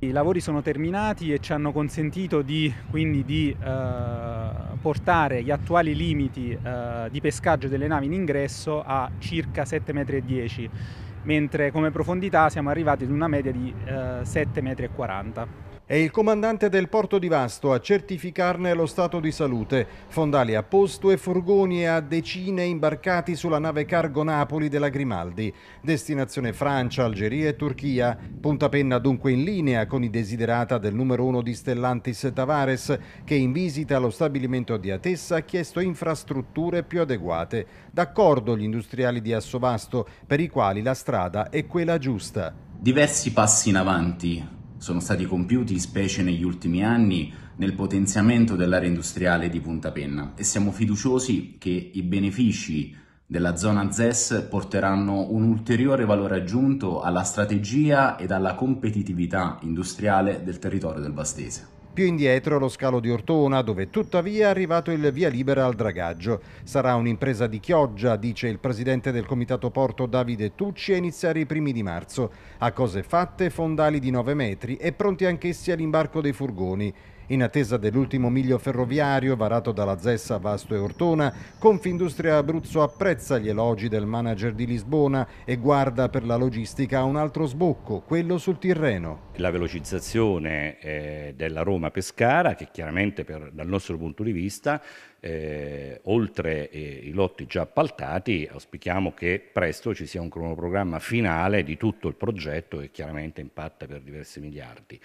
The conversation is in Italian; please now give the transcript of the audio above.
I lavori sono terminati e ci hanno consentito di, quindi di eh, portare gli attuali limiti eh, di pescaggio delle navi in ingresso a circa 7,10 m, mentre come profondità siamo arrivati ad una media di eh, 7,40 m. È il comandante del porto di Vasto a certificarne lo stato di salute. Fondali a posto e furgoni a decine imbarcati sulla nave cargo Napoli della Grimaldi. Destinazione Francia, Algeria e Turchia. Puntapenna dunque in linea con i desiderata del numero uno di Stellantis Tavares che in visita allo stabilimento di Atessa ha chiesto infrastrutture più adeguate. D'accordo gli industriali di Assovasto per i quali la strada è quella giusta. Diversi passi in avanti sono stati compiuti, specie negli ultimi anni, nel potenziamento dell'area industriale di Punta Penna e siamo fiduciosi che i benefici della zona ZES porteranno un ulteriore valore aggiunto alla strategia ed alla competitività industriale del territorio del Vastese più indietro lo scalo di Ortona, dove tuttavia è arrivato il via libera al dragaggio. Sarà un'impresa di chioggia, dice il presidente del Comitato Porto Davide Tucci, a iniziare i primi di marzo. A cose fatte, fondali di 9 metri e pronti anch'essi all'imbarco dei furgoni. In attesa dell'ultimo miglio ferroviario varato dalla Zessa Vasto e Ortona, Confindustria Abruzzo apprezza gli elogi del manager di Lisbona e guarda per la logistica a un altro sbocco, quello sul Tirreno. La velocizzazione eh, della Roma-Pescara, che chiaramente per, dal nostro punto di vista eh, oltre eh, i lotti già appaltati, auspichiamo che presto ci sia un cronoprogramma finale di tutto il progetto che chiaramente impatta per diversi miliardi.